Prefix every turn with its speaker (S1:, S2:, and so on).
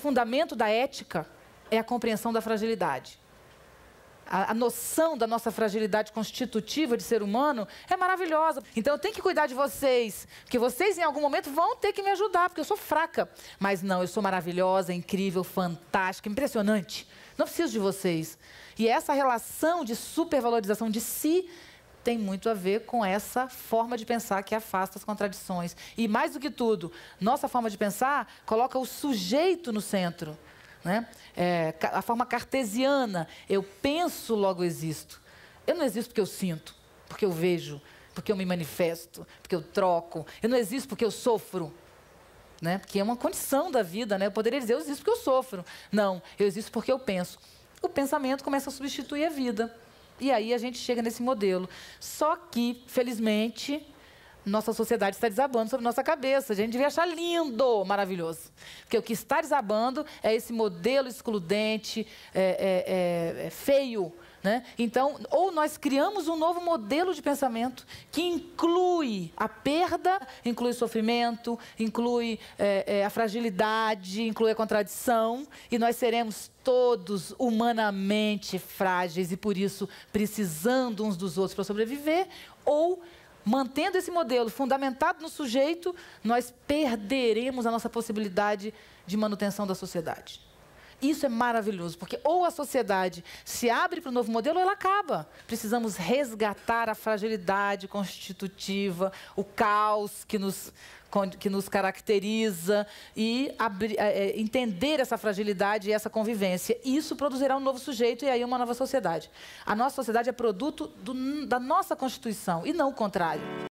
S1: fundamento da ética é a compreensão da fragilidade. A, a, noção da nossa fragilidade constitutiva de ser humano é maravilhosa. Então eu tenho que cuidar de vocês, porque vocês em algum momento vão ter que me ajudar, porque eu sou fraca. Mas não, eu sou maravilhosa, incrível, fantástica, impressionante. Não preciso de vocês. E essa relação de supervalorização de si tem muito a ver com essa forma de pensar que afasta as contradições. E mais do que tudo, nossa forma de pensar coloca o sujeito no centro. Né? É, a forma cartesiana, eu penso, logo existo. Eu não existo porque eu sinto, porque eu vejo, porque eu me manifesto, porque eu troco. Eu não existo porque eu sofro. Né? Porque é uma condição da vida, né? Eu poderia dizer, eu existo porque eu sofro. Não, eu existo porque eu penso. O pensamento começa a substituir a vida. E aí a gente chega nesse modelo. Só que, felizmente, nossa sociedade está desabando sobre nossa cabeça. A gente devia achar lindo, maravilhoso. Porque o que está desabando é esse modelo excludente, é, é, é, é feio, né? Então, ou nós criamos um novo modelo de pensamento que inclui a perda, inclui o sofrimento, inclui é, é, a fragilidade, inclui a contradição, e nós seremos todos humanamente frágeis e, por isso, precisando uns dos outros para sobreviver, ou mantendo esse modelo fundamentado no sujeito, nós perderemos a nossa possibilidade de manutenção da sociedade. Isso é maravilhoso, porque ou a sociedade se abre para o novo modelo ou ela acaba. Precisamos resgatar a fragilidade constitutiva, o caos que nos, que nos caracteriza e abrir, é, é, entender essa fragilidade e essa convivência. Isso produzirá um novo sujeito e aí uma nova sociedade. A nossa sociedade é produto do, da nossa Constituição e não o contrário.